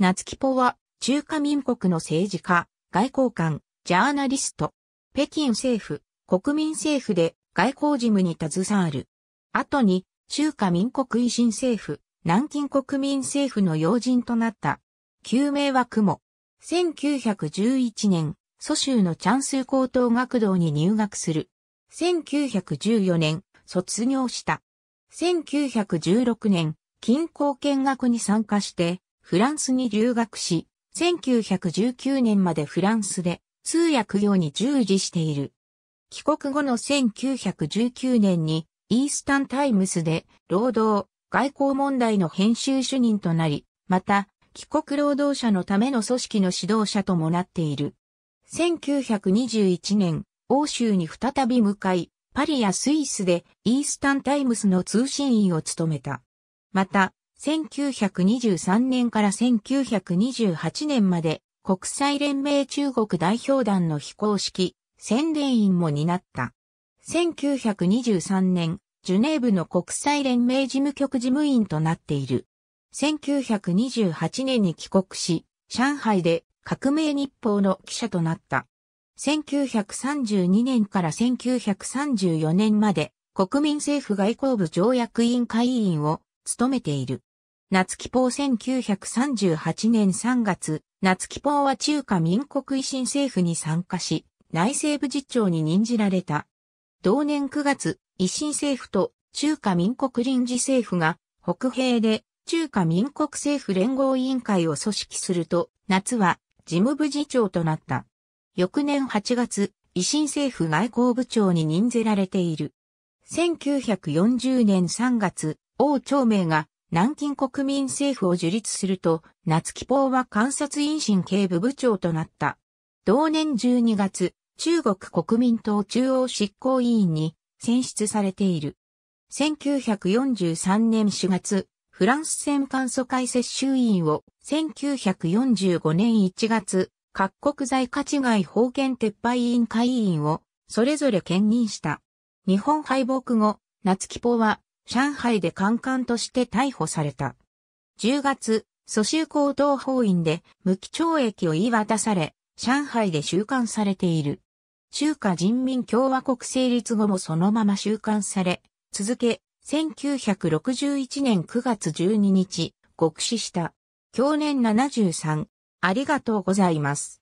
夏木ポは、中華民国の政治家、外交官、ジャーナリスト、北京政府、国民政府で外交事務に携わる。後に、中華民国維新政府、南京国民政府の要人となった。旧名は雲。1911年、蘇州のチャンス高等学堂に入学する。1914年、卒業した。1916年、近郊見学に参加して、フランスに留学し、1919年までフランスで通訳業に従事している。帰国後の1919年にイースタンタイムスで労働、外交問題の編集主任となり、また帰国労働者のための組織の指導者ともなっている。1921年、欧州に再び向かい、パリやスイスでイースタンタイムスの通信員を務めた。また、1923年から1928年まで国際連盟中国代表団の非公式宣伝員も担った。1923年、ジュネーブの国際連盟事務局事務員となっている。1928年に帰国し、上海で革命日報の記者となった。1932年から1934年まで国民政府外交部条約委員会委員を務めている。夏木ポ1938年3月、夏木ポは中華民国維新政府に参加し、内政部次長に任じられた。同年9月、維新政府と中華民国臨時政府が北平で中華民国政府連合委員会を組織すると、夏は事務部次長となった。翌年8月、維新政府外交部長に任ぜられている。1940年3月、王朝明が南京国民政府を樹立すると、夏木法は観察院審警部部長となった。同年12月、中国国民党中央執行委員に選出されている。1943年4月、フランス戦艦疎開接委員を1945年1月、各国在価値外封権撤廃委員会委員をそれぞれ兼任した。日本敗北後、夏木法は上海でカンカンとして逮捕された。10月、蘇州行動法院で無期懲役を言い渡され、上海で収監されている。中華人民共和国成立後もそのまま収監され、続け、1961年9月12日、極死した。去年73。ありがとうございます。